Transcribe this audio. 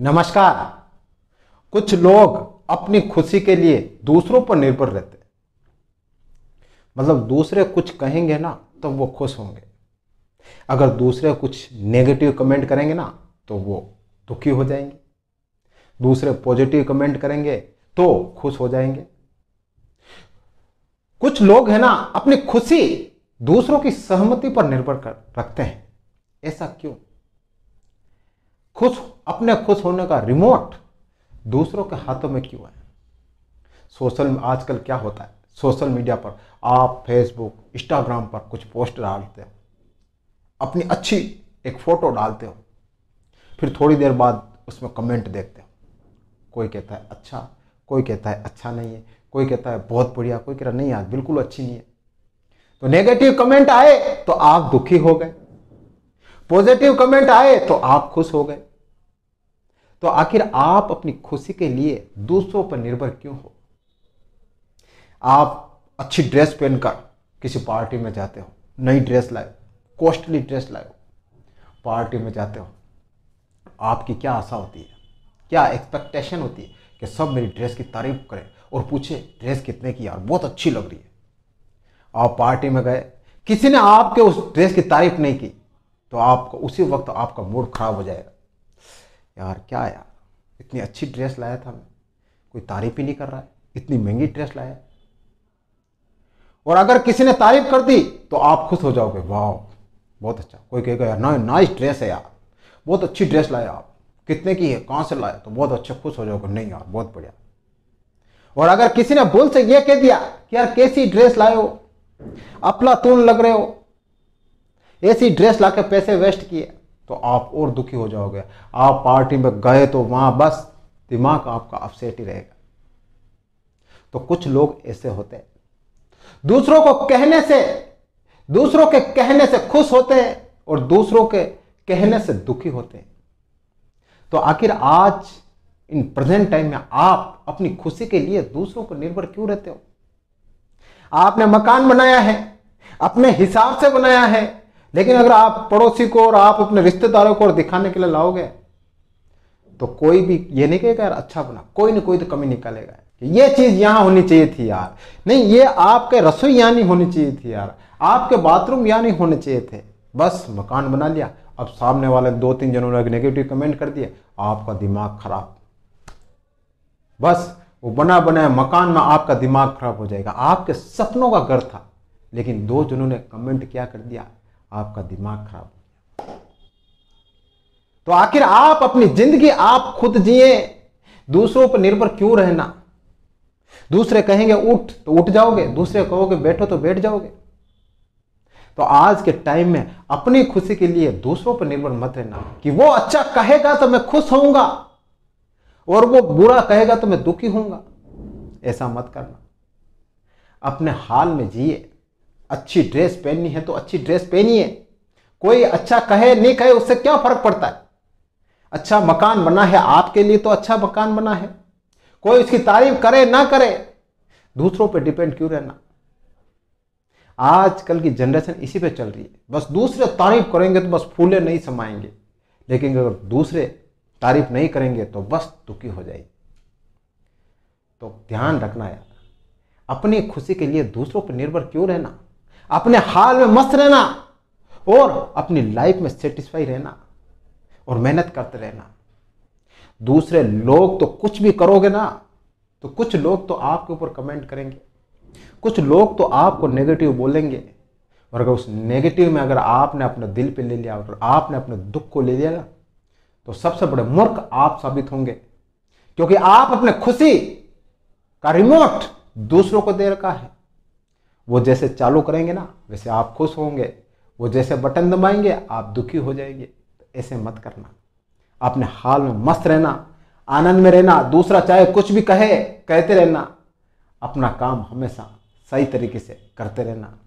नमस्कार कुछ लोग अपनी खुशी के लिए दूसरों पर निर्भर रहते हैं मतलब दूसरे कुछ कहेंगे ना तो वो खुश होंगे अगर दूसरे कुछ नेगेटिव कमेंट करेंगे ना तो वो दुखी हो जाएंगे दूसरे पॉजिटिव कमेंट करेंगे तो खुश हो जाएंगे कुछ लोग है ना अपनी खुशी दूसरों की सहमति पर निर्भर कर रखते हैं ऐसा क्यों खुश अपने खुश होने का रिमोट दूसरों के हाथों में क्यों है सोशल आजकल क्या होता है सोशल मीडिया पर आप फेसबुक इंस्टाग्राम पर कुछ पोस्ट डालते हो अपनी अच्छी एक फ़ोटो डालते हो फिर थोड़ी देर बाद उसमें कमेंट देखते हो कोई कहता है अच्छा कोई कहता है अच्छा नहीं है कोई कहता है बहुत बढ़िया कोई कह रहा नहीं आज बिल्कुल अच्छी नहीं है तो नेगेटिव कमेंट आए तो आप दुखी हो गए पॉजिटिव कमेंट आए तो आप खुश हो गए तो आखिर आप अपनी खुशी के लिए दूसरों पर निर्भर क्यों हो आप अच्छी ड्रेस पहनकर किसी पार्टी में जाते हो नई ड्रेस लाए कॉस्टली ड्रेस लाए पार्टी में जाते हो आपकी क्या आशा होती है क्या एक्सपेक्टेशन होती है कि सब मेरी ड्रेस की तारीफ करें और पूछे ड्रेस कितने की यार बहुत अच्छी लग रही है आप पार्टी में गए किसी ने आपके उस ड्रेस की तारीफ नहीं की तो आपका उसी वक्त आपका मूड ख़राब हो जाएगा यार क्या यार इतनी अच्छी ड्रेस लाया था मैं कोई तारीफ ही नहीं कर रहा है इतनी महंगी ड्रेस लाया और अगर किसी ने तारीफ कर दी तो आप खुश हो जाओगे वाह बहुत अच्छा कोई कहेगा यार ना नाइस ड्रेस है यार बहुत अच्छी ड्रेस लाया आप कितने की है कहाँ से लाया तो बहुत अच्छा खुश हो जाओगे नहीं यार बहुत बढ़िया और अगर किसी ने भूल से यह कह दिया कि यार कैसी ड्रेस लाए हो अपला तून लग रहे हो ऐसी ड्रेस लाकर पैसे वेस्ट किए तो आप और दुखी हो जाओगे आप पार्टी में गए तो वहाँ बस दिमाग आपका अपसेट ही रहेगा तो कुछ लोग ऐसे होते हैं दूसरों को कहने से दूसरों के कहने से खुश होते हैं और दूसरों के कहने से दुखी होते हैं तो आखिर आज इन प्रेजेंट टाइम में आप अपनी खुशी के लिए दूसरों पर निर्भर क्यों रहते हो आपने मकान बनाया है अपने हिसाब से बनाया है लेकिन अगर आप पड़ोसी को और आप अपने रिश्तेदारों को और दिखाने के लिए लाओगे तो कोई भी ये नहीं कहेगा यार अच्छा बना कोई ना कोई तो कमी निकालेगा ये चीज यहां होनी चाहिए थी यार नहीं ये आपके रसोई यहाँ नहीं होनी चाहिए थी यार आपके बाथरूम यहां नहीं होने चाहिए थे बस मकान बना लिया अब सामने वाले दो तीन जनों ने नेगेटिव कमेंट कर दिया आपका दिमाग खराब बस वो बना बनाए मकान में आपका दिमाग खराब हो जाएगा आपके सपनों का घर था लेकिन दो जनों ने कमेंट क्या कर दिया आपका दिमाग खराब हो गया तो आखिर आप अपनी जिंदगी आप खुद जिए दूसरों पर निर्भर क्यों रहना दूसरे कहेंगे उठ तो उठ जाओगे दूसरे कहोगे बैठो तो बैठ जाओगे तो आज के टाइम में अपनी खुशी के लिए दूसरों पर निर्भर मत रहना कि वो अच्छा कहेगा तो मैं खुश होऊंगा और वो बुरा कहेगा तो मैं दुखी होऊंगा ऐसा मत करना अपने हाल में जिए अच्छी ड्रेस पहननी है तो अच्छी ड्रेस पहनिए कोई अच्छा कहे नहीं कहे उससे क्या फर्क पड़ता है अच्छा मकान बना है आपके लिए तो अच्छा मकान बना है कोई उसकी तारीफ करे ना करे दूसरों पे डिपेंड क्यों रहना आजकल की जनरेशन इसी पे चल रही है बस दूसरे तारीफ करेंगे तो बस फूले नहीं समाएंगे लेकिन अगर दूसरे तारीफ नहीं करेंगे तो बस दुखी हो जाएगी तो ध्यान रखना यार अपनी खुशी के लिए दूसरों पर निर्भर क्यों रहना अपने हाल में मस्त रहना और अपनी लाइफ में सेटिस्फाई रहना और मेहनत करते रहना दूसरे लोग तो कुछ भी करोगे ना तो कुछ लोग तो आपके ऊपर कमेंट करेंगे कुछ लोग तो आपको नेगेटिव बोलेंगे और अगर उस नेगेटिव में अगर आपने अपने दिल पे ले लिया और आपने अपने दुख को ले लिया ना तो सबसे बड़े मूर्ख आप साबित होंगे क्योंकि आप अपने खुशी का रिमोट दूसरों को दे रखा है वो जैसे चालू करेंगे ना वैसे आप खुश होंगे वो जैसे बटन दबाएंगे आप दुखी हो जाएंगे तो ऐसे मत करना अपने हाल में मस्त रहना आनंद में रहना दूसरा चाहे कुछ भी कहे कहते रहना अपना काम हमेशा सही तरीके से करते रहना